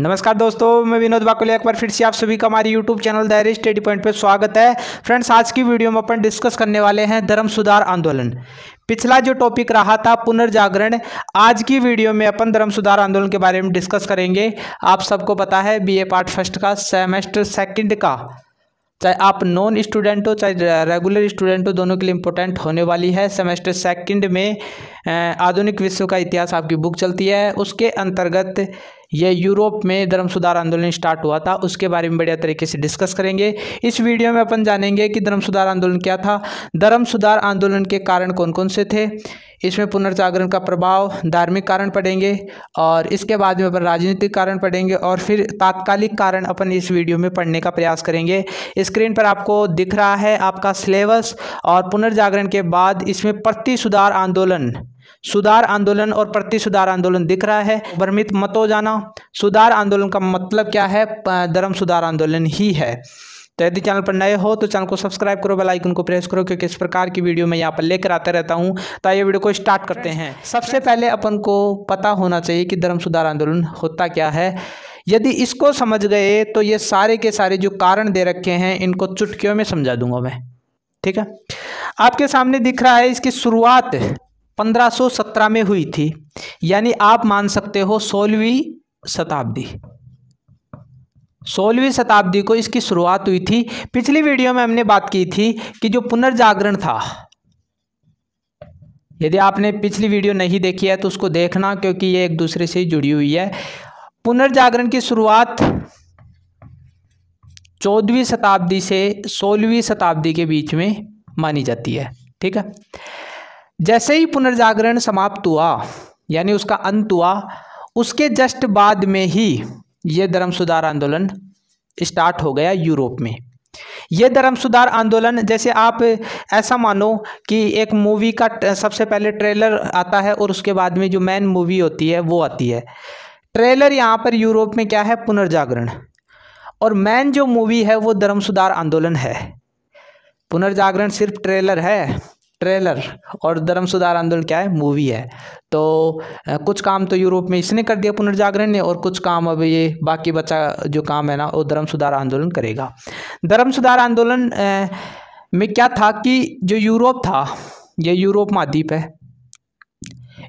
नमस्कार दोस्तों मैं विनोद बाकुल एक बार फिर से आप सभी का हमारे यूट्यूब चैनल दायरे स्टडी पॉइंट पर स्वागत है फ्रेंड्स आज की वीडियो में अपन डिस्कस करने वाले हैं धर्म सुधार आंदोलन पिछला जो टॉपिक रहा था पुनर्जागरण आज की वीडियो में अपन धर्म सुधार आंदोलन के बारे में डिस्कस करेंगे आप सबको पता है बी पार्ट फर्स्ट का सेमेस्टर सेकंड का चाहे आप नॉन स्टूडेंट हो चाहे रेगुलर स्टूडेंट हो दोनों के लिए इम्पोर्टेंट होने वाली है सेमेस्टर सेकेंड में आधुनिक विश्व का इतिहास आपकी बुक चलती है उसके अंतर्गत यह यूरोप में धर्म सुधार आंदोलन स्टार्ट हुआ था उसके बारे में बढ़िया तरीके से डिस्कस करेंगे इस वीडियो में अपन जानेंगे कि धर्म सुधार आंदोलन क्या था धर्म सुधार आंदोलन के कारण कौन कौन से थे इसमें पुनर्जागरण का प्रभाव धार्मिक कारण पढ़ेंगे और इसके बाद में अपन राजनीतिक कारण पढ़ेंगे और फिर तात्कालिक कारण अपन इस वीडियो में पढ़ने का प्रयास करेंगे स्क्रीन पर आपको दिख रहा है आपका सिलेबस और पुनर्जागरण के बाद इसमें प्रति सुधार आंदोलन सुधार आंदोलन और प्रति सुधार आंदोलन दिख रहा है भ्रमित मत हो जाना सुधार आंदोलन का मतलब क्या है धर्म सुधार आंदोलन ही है तो यदि चैनल पर नए हो तो चैनल को सब्सक्राइब करो बेल आइकन को प्रेस करो क्योंकि इस प्रकार की वीडियो मैं यहाँ पर लेकर आता रहता हूँ तो ये वीडियो को स्टार्ट करते हैं सबसे पहले अपन को पता होना चाहिए कि धर्म सुधार आंदोलन होता क्या है यदि इसको समझ गए तो ये सारे के सारे जो कारण दे रखे हैं इनको चुटकियों में समझा दूंगा मैं ठीक है आपके सामने दिख रहा है इसकी शुरुआत 1517 में हुई थी यानी आप मान सकते हो सोलहवीं शताब्दी सोलहवीं शताब्दी को इसकी शुरुआत हुई थी पिछली वीडियो में हमने बात की थी कि जो पुनर्जागरण था यदि आपने पिछली वीडियो नहीं देखी है तो उसको देखना क्योंकि ये एक दूसरे से जुड़ी हुई है पुनर्जागरण की शुरुआत चौदहवीं शताब्दी से सोलहवीं शताब्दी के बीच में मानी जाती है ठीक है जैसे ही पुनर्जागरण समाप्त हुआ यानी उसका अंत हुआ उसके जस्ट बाद में ही यह धर्म सुधार आंदोलन स्टार्ट हो गया यूरोप में यह धर्म सुधार आंदोलन जैसे आप ऐसा मानो कि एक मूवी का सबसे पहले ट्रेलर आता है और उसके बाद में जो मेन मूवी होती है वो आती है ट्रेलर यहाँ पर यूरोप में क्या है पुनर्जागरण और मेन जो मूवी है वो धर्म सुधार आंदोलन है पुनर्जागरण सिर्फ ट्रेलर है ट्रेलर और धर्म सुधार आंदोलन क्या है मूवी है तो कुछ काम तो यूरोप में इसने कर दिया पुनर्जागरण ने और कुछ काम अब ये बाकी बचा जो काम है ना वो धर्म सुधार आंदोलन करेगा धर्म सुधार आंदोलन में क्या था कि जो यूरोप था ये यूरोप महाद्वीप है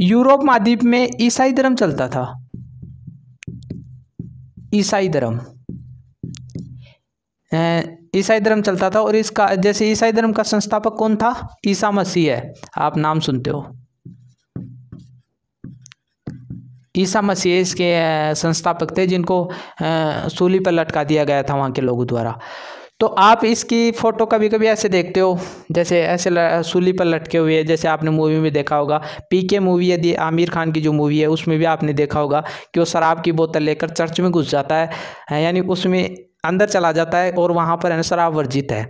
यूरोप महाद्वीप में ईसाई धर्म चलता था ईसाई धर्म ईसाई धर्म चलता था और इसका जैसे ईसाई धर्म का संस्थापक कौन था ईसा मसीह है आप नाम सुनते हो ईसा मसीह इसके संस्थापक थे जिनको सूली पर लटका दिया गया था वहाँ के लोगों द्वारा तो आप इसकी फ़ोटो कभी कभी ऐसे देखते हो जैसे ऐसे सूली पर लटके हुए हैं जैसे आपने मूवी में देखा होगा पीके मूवी यदि आमिर खान की जो मूवी है उसमें भी आपने देखा होगा कि वो शराब की बोतल लेकर चर्च में घुस जाता है यानी उसमें अंदर चला जाता है और वहाँ पर है शराब वर्जित है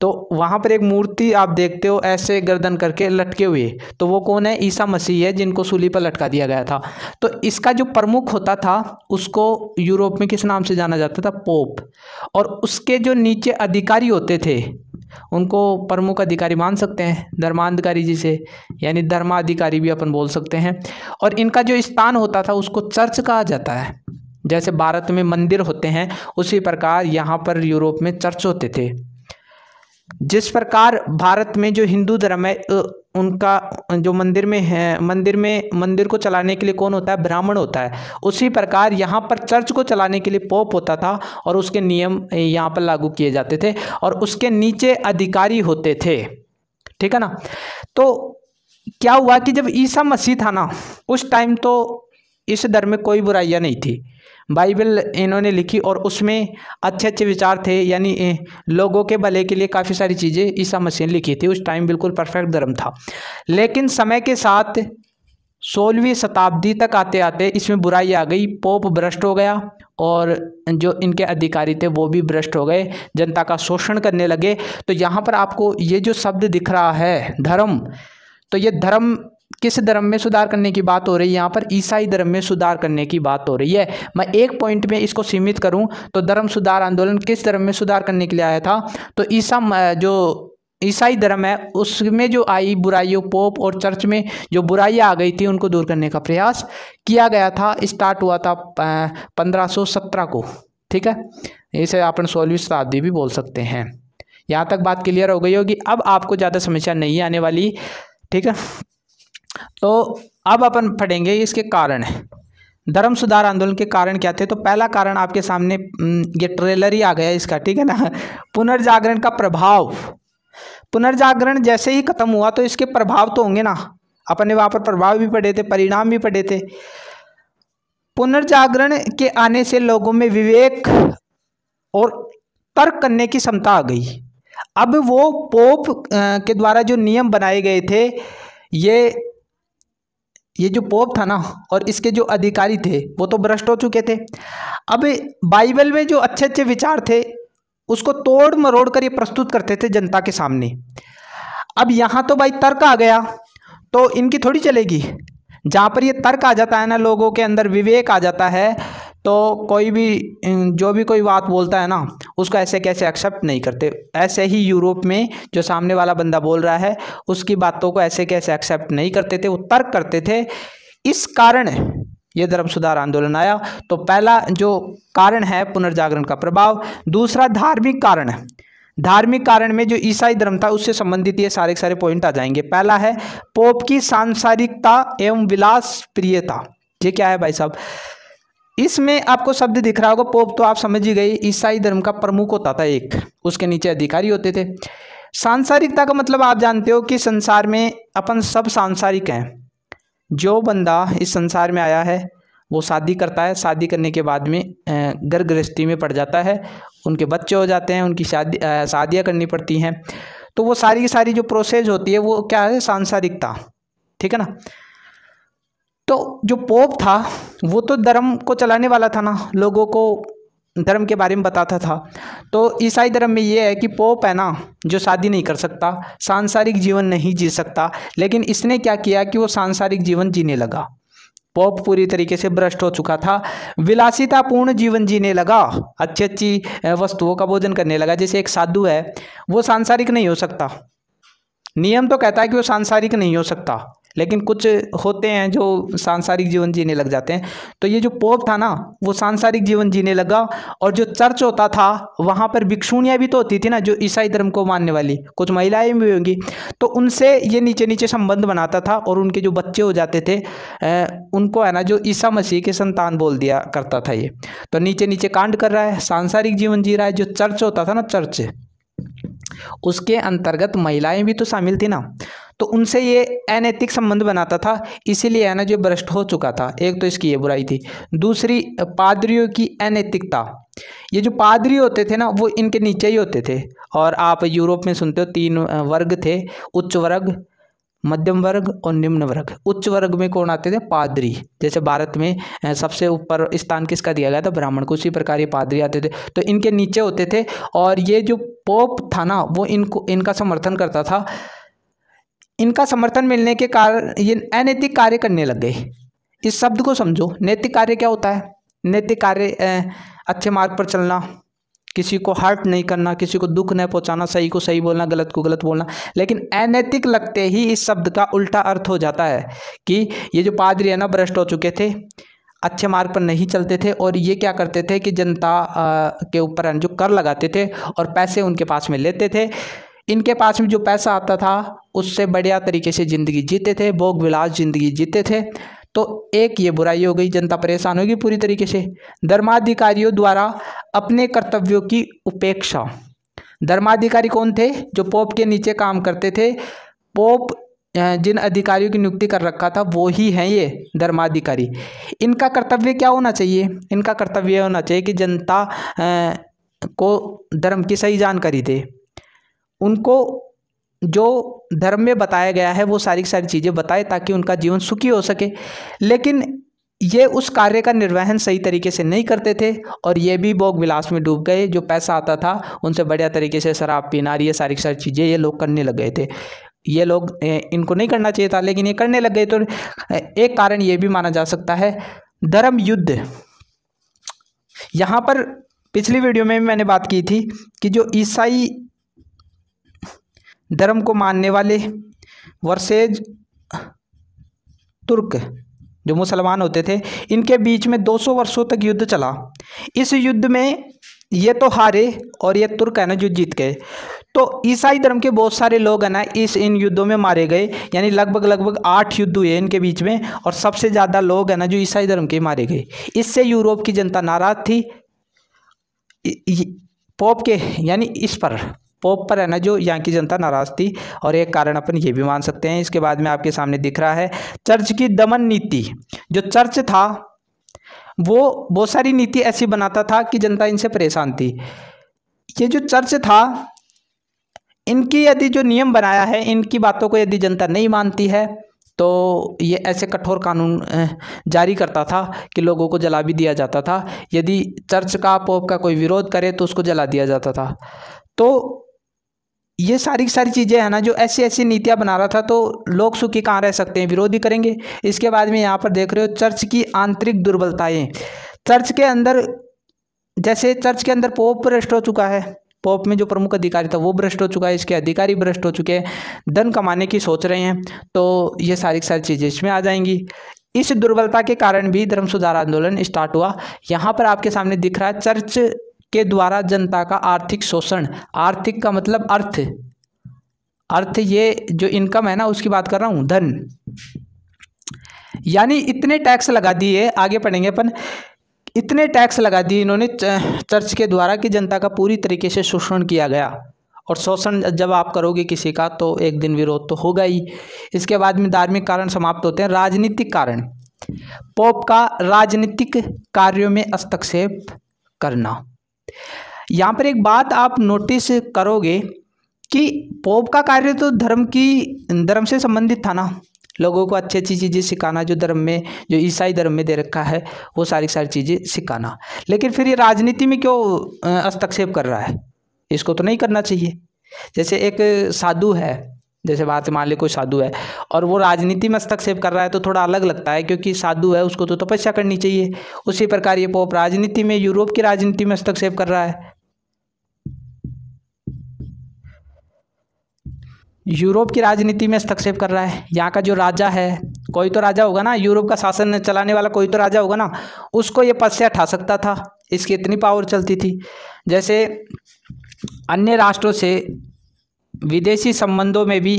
तो वहाँ पर एक मूर्ति आप देखते हो ऐसे गर्दन करके लटके हुए तो वो कौन है ईसा मसीह है जिनको सूली पर लटका दिया गया था तो इसका जो प्रमुख होता था उसको यूरोप में किस नाम से जाना जाता था पोप और उसके जो नीचे अधिकारी होते थे उनको प्रमुख अधिकारी मान सकते हैं धर्माधिकारी जिसे यानी धर्माधिकारी भी अपन बोल सकते हैं और इनका जो स्थान होता था उसको चर्च कहा जाता है जैसे भारत में मंदिर होते हैं उसी प्रकार यहाँ पर यूरोप में चर्च होते थे जिस प्रकार भारत में जो हिंदू धर्म है उनका जो मंदिर में है मंदिर में मंदिर को चलाने के लिए कौन होता है ब्राह्मण होता है उसी प्रकार यहाँ पर चर्च को चलाने के लिए पोप होता था और उसके नियम यहाँ पर लागू किए जाते थे और उसके नीचे अधिकारी होते थे ठीक है ना तो क्या हुआ कि जब ईसा मसीह था ना उस टाइम तो इस धर्म में कोई बुराइयाँ नहीं थी बाइबल इन्होंने लिखी और उसमें अच्छे अच्छे विचार थे यानी लोगों के भले के लिए काफ़ी सारी चीज़ें ईसा मसीह ने लिखी थी उस टाइम बिल्कुल परफेक्ट धर्म था लेकिन समय के साथ सोलहवीं शताब्दी तक आते आते इसमें बुराई आ गई पोप भ्रष्ट हो गया और जो इनके अधिकारी थे वो भी भ्रष्ट हो गए जनता का शोषण करने लगे तो यहाँ पर आपको ये जो शब्द दिख रहा है धर्म तो ये धर्म किस धर्म में सुधार करने की बात हो रही है यहाँ पर ईसाई धर्म में सुधार करने की बात हो रही है मैं एक पॉइंट में इसको सीमित करूँ तो धर्म सुधार आंदोलन किस धर्म में सुधार करने के लिए आया था तो ईसा जो ईसाई धर्म है उसमें जो आई बुराइयों पोप और चर्च में जो बुराइयाँ आ गई थी उनको दूर करने का प्रयास किया गया था स्टार्ट हुआ था पंद्रह को ठीक है इसे अपन सोलहवीं शताब्दी भी बोल सकते हैं यहाँ तक बात क्लियर हो गई होगी अब आपको ज़्यादा समस्या नहीं आने वाली ठीक है तो अब अपन पढ़ेंगे इसके कारण धर्म सुधार आंदोलन के कारण क्या थे तो पहला कारण आपके सामने ये ट्रेलर ही आ गया इसका ठीक है ना पुनर्जागरण का प्रभाव पुनर्जागरण जैसे ही खत्म हुआ तो इसके प्रभाव तो होंगे ना अपने वहां वहाँ पर प्रभाव भी पड़े थे परिणाम भी पड़े थे पुनर्जागरण के आने से लोगों में विवेक और तर्क करने की क्षमता आ गई अब वो पोप के द्वारा जो नियम बनाए गए थे ये ये जो पोप था ना और इसके जो अधिकारी थे वो तो भ्रष्ट हो चुके थे अब बाइबल में जो अच्छे अच्छे विचार थे उसको तोड़ मरोड़ कर ये प्रस्तुत करते थे जनता के सामने अब यहाँ तो भाई तर्क आ गया तो इनकी थोड़ी चलेगी जहाँ पर ये तर्क आ जाता है ना लोगों के अंदर विवेक आ जाता है तो कोई भी जो भी कोई बात बोलता है ना उसको ऐसे कैसे एक्सेप्ट नहीं करते ऐसे ही यूरोप में जो सामने वाला बंदा बोल रहा है उसकी बातों को ऐसे कैसे एक्सेप्ट नहीं करते थे वो तर्क करते थे इस कारण ये धर्म सुधार आंदोलन आया तो पहला जो कारण है पुनर्जागरण का प्रभाव दूसरा धार्मिक कारण है धार्मिक कारण में जो ईसाई धर्म था उससे संबंधित ये सारे सारे पॉइंट आ जाएंगे पहला है पोप की सांसारिकता एवं विलास प्रियता ये क्या है भाई साहब इसमें आपको शब्द दिख रहा होगा पोप तो आप समझ ही गए ईसाई धर्म का प्रमुख होता था एक उसके नीचे अधिकारी होते थे सांसारिकता का मतलब आप जानते हो कि संसार में अपन सब सांसारिक हैं जो बंदा इस संसार में आया है वो शादी करता है शादी करने के बाद में घर गृहस्थी में पड़ जाता है उनके बच्चे हो जाते हैं उनकी शादी शादियाँ करनी पड़ती हैं तो वो सारी की सारी जो प्रोसेस होती है वो क्या है सांसारिकता ठीक है ना तो जो पोप था वो तो धर्म को चलाने वाला था ना लोगों को धर्म के बारे में बताता था तो ईसाई धर्म में ये है कि पोप है ना जो शादी नहीं कर सकता सांसारिक जीवन नहीं जी सकता लेकिन इसने क्या किया कि वो सांसारिक जीवन जीने लगा पोप पूरी तरीके से भ्रष्ट हो चुका था विलासितापूर्ण जीवन जीने लगा अच्छी अच्छी वस्तुओं का भोजन करने लगा जैसे एक साधु है वो सांसारिक नहीं हो सकता नियम तो कहता है कि वो सांसारिक नहीं हो सकता लेकिन कुछ होते हैं जो सांसारिक जीवन जीने लग जाते हैं तो ये जो पोप था ना वो सांसारिक जीवन जीने लगा और जो चर्च होता था वहाँ पर भिक्षुणियाँ भी तो होती थी ना जो ईसाई धर्म को मानने वाली कुछ महिलाएं भी होंगी तो उनसे ये नीचे नीचे संबंध बनाता था और उनके जो बच्चे हो जाते थे उनको है ना जो ईसा मसीह के संतान बोल दिया करता था ये तो नीचे नीचे कांड कर रहा है सांसारिक जीवन जी रहा है जो चर्च होता था ना चर्च उसके अंतर्गत महिलाएं भी तो शामिल थी ना तो उनसे ये अनैतिक संबंध बनाता था इसीलिए है ना जो भ्रष्ट हो चुका था एक तो इसकी ये बुराई थी दूसरी पादरियों की अनैतिकता ये जो पादरी होते थे ना वो इनके नीचे ही होते थे और आप यूरोप में सुनते हो तीन वर्ग थे उच्च वर्ग मध्यम वर्ग और निम्न वर्ग उच्च वर्ग में कौन आते थे पादरी जैसे भारत में सबसे ऊपर स्थान किसका दिया गया था ब्राह्मण को उसी प्रकार ये पादरी आते थे तो इनके नीचे होते थे और ये जो पोप था ना वो इनको इनका समर्थन करता था इनका समर्थन मिलने के कारण ये अनैतिक कार्य करने लग गए इस शब्द को समझो नैतिक कार्य क्या होता है नैतिक कार्य अच्छे मार्ग पर चलना किसी को हर्ट नहीं करना किसी को दुख नहीं पहुंचाना सही को सही बोलना गलत को गलत बोलना लेकिन अनैतिक लगते ही इस शब्द का उल्टा अर्थ हो जाता है कि ये जो पादरी है ना भ्रष्ट हो चुके थे अच्छे मार्ग पर नहीं चलते थे और ये क्या करते थे कि जनता के ऊपर जो कर लगाते थे और पैसे उनके पास में लेते थे इनके पास में जो पैसा आता था उससे बढ़िया तरीके से ज़िंदगी जीते थे भोग विलास ज़िंदगी जीते थे तो एक ये बुराई हो गई जनता परेशान होगी पूरी तरीके से धर्माधिकारियों द्वारा अपने कर्तव्यों की उपेक्षा धर्माधिकारी कौन थे जो पोप के नीचे काम करते थे पोप जिन अधिकारियों की नियुक्ति कर रखा था वो ही हैं ये धर्माधिकारी इनका कर्तव्य क्या होना चाहिए इनका कर्तव्य होना चाहिए कि जनता को धर्म की सही जानकारी दे उनको जो धर्म में बताया गया है वो सारी सारी चीज़ें बताए ताकि उनका जीवन सुखी हो सके लेकिन ये उस कार्य का निर्वहन सही तरीके से नहीं करते थे और ये भी भोग विलास में डूब गए जो पैसा आता था उनसे बढ़िया तरीके से शराब पीना ये सारी सारी चीज़ें ये लोग करने लग गए थे ये लोग इनको नहीं करना चाहिए था लेकिन ये करने लग गए तो एक कारण ये भी माना जा सकता है धर्म युद्ध यहाँ पर पिछली वीडियो में भी मैंने बात की थी कि जो ईसाई धर्म को मानने वाले वर्सेज तुर्क जो मुसलमान होते थे इनके बीच में 200 वर्षों तक युद्ध चला इस युद्ध में ये तो हारे और ये तुर्क है ना जो जीत गए तो ईसाई धर्म के बहुत सारे लोग हैं ना इस इन युद्धों में मारे गए यानी लगभग लगभग आठ युद्ध हुए इनके बीच में और सबसे ज़्यादा लोग हैं ना जो ईसाई धर्म के मारे गए इससे यूरोप की जनता नाराज़ थी पोप के यानी इस पर पोप पर है ना जो यहाँ की जनता नाराज़ थी और एक कारण अपन ये भी मान सकते हैं इसके बाद में आपके सामने दिख रहा है चर्च की दमन नीति जो चर्च था वो बहुत सारी नीति ऐसी बनाता था कि जनता इनसे परेशान थी ये जो चर्च था इनकी यदि जो नियम बनाया है इनकी बातों को यदि जनता नहीं मानती है तो ये ऐसे कठोर कानून जारी करता था कि लोगों को जला भी दिया जाता था यदि चर्च का पोप का कोई विरोध करे तो उसको जला दिया जाता था तो ये सारी सारी चीज़ें है ना जो ऐसी ऐसी नीतियाँ बना रहा था तो लोग सुखी कहाँ रह सकते हैं विरोधी करेंगे इसके बाद में यहाँ पर देख रहे हो चर्च की आंतरिक दुर्बलताएँ चर्च के अंदर जैसे चर्च के अंदर पोप भ्रष्ट हो चुका है पोप में जो प्रमुख अधिकारी था वो भ्रष्ट हो चुका है इसके अधिकारी भ्रष्ट हो चुके हैं धन कमाने की सोच रहे हैं तो ये सारी सारी चीज़ें इसमें आ जाएंगी इस दुर्बलता के कारण भी धर्म सुधार आंदोलन स्टार्ट हुआ यहाँ पर आपके सामने दिख रहा है चर्च के द्वारा जनता का आर्थिक शोषण आर्थिक का मतलब अर्थ अर्थ ये जो इनकम है ना उसकी बात कर रहा हूँ धन यानी इतने टैक्स लगा दिए आगे पढ़ेंगे अपन इतने टैक्स लगा दिए इन्होंने चर्च के द्वारा कि जनता का पूरी तरीके से शोषण किया गया और शोषण जब आप करोगे किसी का तो एक दिन विरोध तो होगा ही इसके बाद में धार्मिक कारण समाप्त होते हैं राजनीतिक कारण पोप का राजनीतिक कार्यों में हस्तक्षेप करना यहाँ पर एक बात आप नोटिस करोगे कि पोप का कार्य तो धर्म की धर्म से संबंधित था ना लोगों को अच्छी अच्छी चीज़ें सिखाना जो धर्म में जो ईसाई धर्म में दे रखा है वो सारी सारी चीज़ें सिखाना लेकिन फिर ये राजनीति में क्यों हस्तक्षेप कर रहा है इसको तो नहीं करना चाहिए जैसे एक साधु है जैसे वहाँ से मान ली कोई साधु है और वो राजनीति में हस्तक्षेप कर रहा है तो थोड़ा अलग लगता है क्योंकि साधु है उसको तो तपस्या करनी चाहिए उसी प्रकार ये पोप राजनीति में यूरोप की राजनीति में हस्तक्षेप कर रहा है यूरोप की राजनीति में हस्तक्षेप कर रहा है यहाँ का जो राजा है कोई तो राजा होगा ना यूरोप का शासन चलाने वाला कोई तो राजा होगा ना उसको ये पद से हटा सकता था इसकी इतनी पावर चलती थी जैसे अन्य राष्ट्रों से विदेशी संबंधों में भी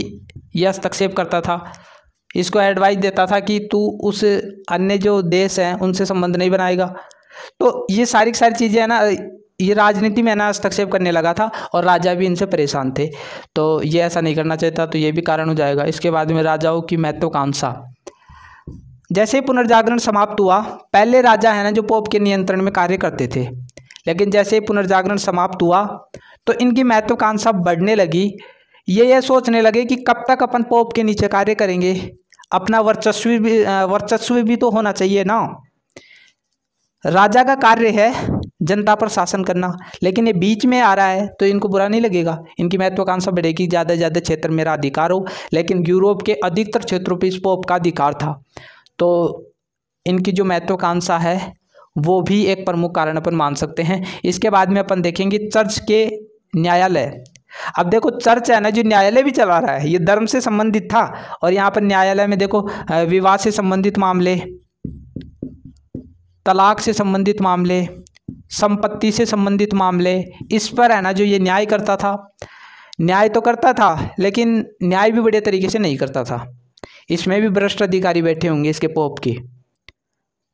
यह हस्तक्षेप करता था इसको एडवाइस देता था कि तू उस अन्य जो देश हैं उनसे संबंध नहीं बनाएगा तो ये सारी सारी चीज़ें है ना ये राजनीति में ना हस्तक्षेप करने लगा था और राजा भी इनसे परेशान थे तो ये ऐसा नहीं करना चाहता तो ये भी कारण हो जाएगा इसके बाद में राजाओं की महत्वाकांक्षा जैसे ही पुनर्जागरण समाप्त हुआ पहले राजा है ना जो पोप के नियंत्रण में कार्य करते थे लेकिन जैसे ही पुनर्जागरण समाप्त हुआ तो इनकी महत्वाकांक्षा बढ़ने लगी ये ये सोचने लगे कि कब तक अपन पोप के नीचे कार्य करेंगे अपना वर्चस्व भी वर्चस्व भी तो होना चाहिए ना राजा का कार्य है जनता पर शासन करना लेकिन ये बीच में आ रहा है तो इनको बुरा नहीं लगेगा इनकी महत्वाकांक्षा बढ़ेगी ज़्यादा से ज़्यादा क्षेत्र मेरा अधिकार हो लेकिन यूरोप के अधिकतर क्षेत्रों पर इस पोप का अधिकार था तो इनकी जो महत्वाकांक्षा है वो भी एक प्रमुख कारण अपन मान सकते हैं इसके बाद में अपन देखेंगे चर्च के न्यायालय अब देखो चर्च है ना जो न्यायालय भी चला रहा है ये धर्म से संबंधित था और यहाँ पर न्यायालय में देखो विवाह से संबंधित मामले तलाक से संबंधित मामले संपत्ति से संबंधित मामले इस पर है ना जो ये न्याय करता था न्याय तो करता था लेकिन न्याय भी बड़े तरीके से नहीं करता था इसमें भी भ्रष्ट अधिकारी बैठे होंगे इसके पोप की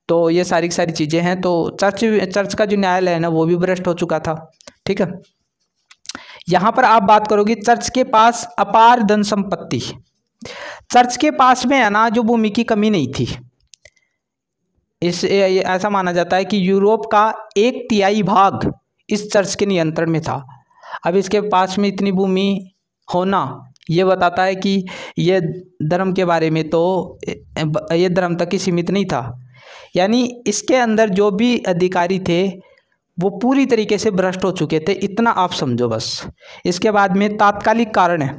तो ये सारी सारी चीज़ें हैं तो चर्च चर्च का जो न्यायालय है ना वो भी भ्रष्ट हो चुका था ठीक है यहाँ पर आप बात करोगे चर्च के पास अपार धन संपत्ति चर्च के पास में अनाज जो भूमि की कमी नहीं थी इस ऐसा माना जाता है कि यूरोप का एक तिहाई भाग इस चर्च के नियंत्रण में था अब इसके पास में इतनी भूमि होना ये बताता है कि ये धर्म के बारे में तो ये धर्म तक ही सीमित नहीं था यानी इसके अंदर जो भी अधिकारी थे वो पूरी तरीके से भ्रष्ट हो चुके थे इतना आप समझो बस इसके बाद में तात्कालिक कारण है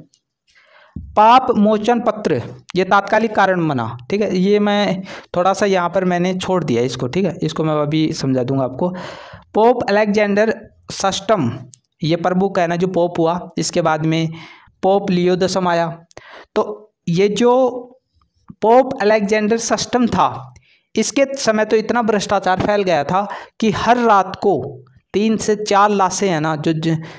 पाप मोचन पत्र ये तात्कालिक कारण बना ठीक है ये मैं थोड़ा सा यहाँ पर मैंने छोड़ दिया इसको ठीक है इसको मैं अभी समझा दूंगा आपको पोप अलेक्जेंडर सस्टम ये प्रभु कहना जो पोप हुआ इसके बाद में पोप लियो दशम आया तो ये जो पोप अलेक्जेंडर सस्टम था इसके समय तो इतना भ्रष्टाचार फैल गया था कि हर रात को तीन से चार लाशें हैं ना जो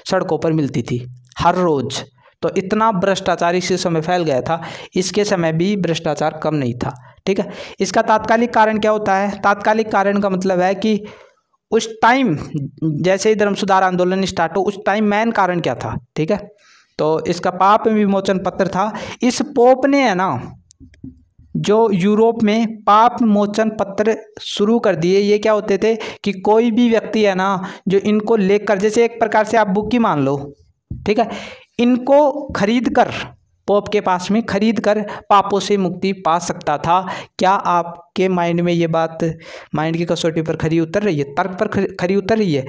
सड़कों पर मिलती थी हर रोज़ तो इतना भ्रष्टाचार इस समय फैल गया था इसके समय भी भ्रष्टाचार कम नहीं था ठीक है इसका तात्कालिक कारण क्या होता है तात्कालिक कारण का मतलब है कि उस टाइम जैसे ही धर्म सुधार आंदोलन स्टार्ट हो उस टाइम मैन कारण क्या था ठीक है तो इसका पाप विमोचन पत्र था इस पोप ने है ना जो यूरोप में पाप मोचन पत्र शुरू कर दिए ये क्या होते थे कि कोई भी व्यक्ति है ना जो इनको लेकर जैसे एक प्रकार से आप बुक की मान लो ठीक है इनको खरीद कर पोप के पास में खरीद कर पापों से मुक्ति पा सकता था क्या आपके माइंड में ये बात माइंड की कसौटी पर खरी उतर रही है तर्क पर खरी उतर रही है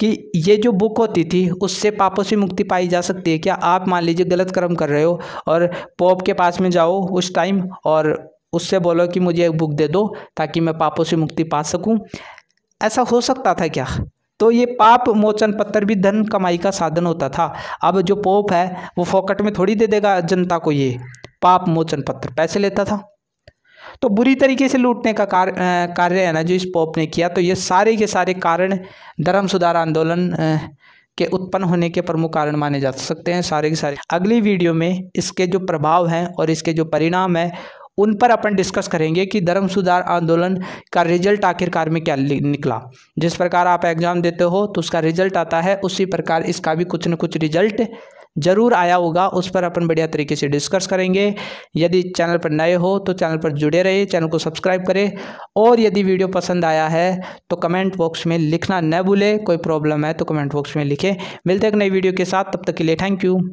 कि ये जो बुक होती थी उससे पापों से मुक्ति पाई जा सकती है क्या आप मान लीजिए गलत कर्म कर रहे हो और पोप के पास में जाओ उस टाइम और उससे बोलो कि मुझे एक बुक दे दो ताकि मैं पापों से मुक्ति पा सकूं ऐसा हो सकता था क्या तो ये पाप मोचन पत्थर भी धन कमाई का साधन होता था अब जो पोप है वो फोकट में थोड़ी दे देगा जनता को ये पाप मोचन पत्र पैसे लेता था तो बुरी तरीके से लूटने का कार्य है ना जो इस पोप ने किया तो ये सारे के सारे कारण धर्म सुधार आंदोलन के उत्पन्न होने के प्रमुख कारण माने जा सकते हैं सारे के सारे अगली वीडियो में इसके जो प्रभाव हैं और इसके जो परिणाम है उन पर अपन डिस्कस करेंगे कि धर्म सुधार आंदोलन का रिजल्ट आखिरकार में क्या निकला जिस प्रकार आप एग्ज़ाम देते हो तो उसका रिजल्ट आता है उसी प्रकार इसका भी कुछ न कुछ रिजल्ट ज़रूर आया होगा उस पर अपन बढ़िया तरीके से डिस्कस करेंगे यदि चैनल पर नए हो तो चैनल पर जुड़े रहे चैनल को सब्सक्राइब करें और यदि वीडियो पसंद आया है तो कमेंट बॉक्स में लिखना न भूलें कोई प्रॉब्लम है तो कमेंट बॉक्स में लिखें मिलते हैं एक नई वीडियो के साथ तब तक के लिए थैंक यू